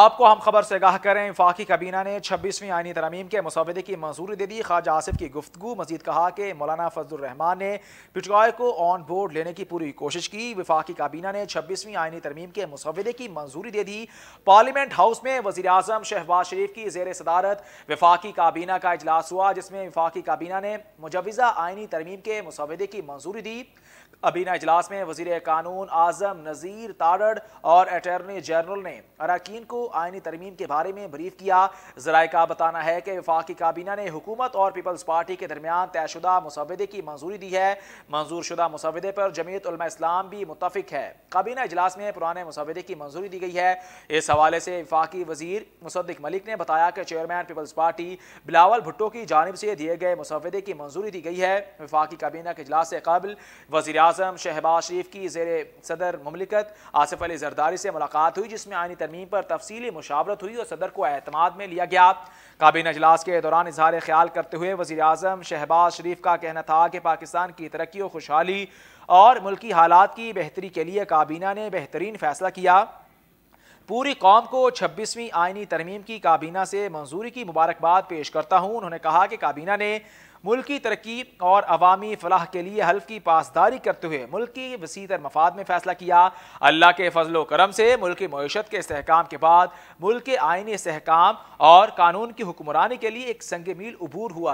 आपको हम खबर से गाह करें विफाकी काबीना ने छब्बीसवीं आइनी तरमीम के मुसवदे की मंजूरी दे दी ख्वाजा आसिफ की गुफ्तु मजीद कहा कि मौलाना फजलरहमान ने पिटकॉय को ऑन बोर्ड लेने की पूरी कोशिश की विफाकी काबीना ने छब्बीसवीं आइनी तरमीम के मुसवदे की मंजूरी दे दी पार्लियामेंट हाउस में वजी अजम शहबाज शरीफ की जेर सदारत विफाकी काबीना का अजलास हुआ जिसमें विफाकी काबीना ने मुजवजा आइनी तरमीम के मुसवदे की मंजूरी दी काबीना अजलास में वजीर कानून आजम नज़ीर ताड़ और अटर्नी जनरल ने अरकान को आयनी तरमीम के बारे में ब्रीफ किया जराये का बताना है कि वफाकी काबीना ने हुकूमत और पीपल्स पार्टी के दरमियान तयशुदा मुसवदे की मंजूरी दी है मंजूर शुदा मुसवदे पर जमीत उलमा इस्लाम भी मुतफिक है काबीना इजलास में पुराने मुसवदे की मंजूरी दी गई है इस हवाले से वफाकी वजीर मुसद मलिक ने बताया कि chairman People's Party Bilawal Bhutto की जानब से दिए गए मुसवदे की मंजूरी दी गई है वफाकी काबीना के अजलास से कबल वजी अजम शहबाज शरीफ की जेर सदर ममलिकत आसिफ अली जरदारी से मुलाकात हुई जिसमें आयनी तरमीम पर तफस तफसीली मुशावरत हुई और सदर को अहतमाद में लिया गया काबीना अजलास के दौरान इजहार ख्याल करते हुए वजी अजम शहबाज शरीफ का कहना था कि पाकिस्तान की तरक्की और खुशहाली और मुल्की हालात की बेहतरी के लिए काबीना ने बेहतरीन फैसला किया पूरी कौम को 26वीं आइनी तरमीम की काबीना से मंजूरी की मुबारकबाद पेश करता हूँ उन्होंने कहा कि काबीना ने मुल्क की तरक्की और अवामी फलाह के लिए हल्फ की पासदारी करते हुए मुल्क की वसीतर मफाद में फैसला किया अल्लाह के फजलो करम से मुल्क की मीशत के इसकाम के बाद मुल्क के आइनी इसकाम और कानून की हुक्मरानी के लिए एक संग मील अबूर हुआ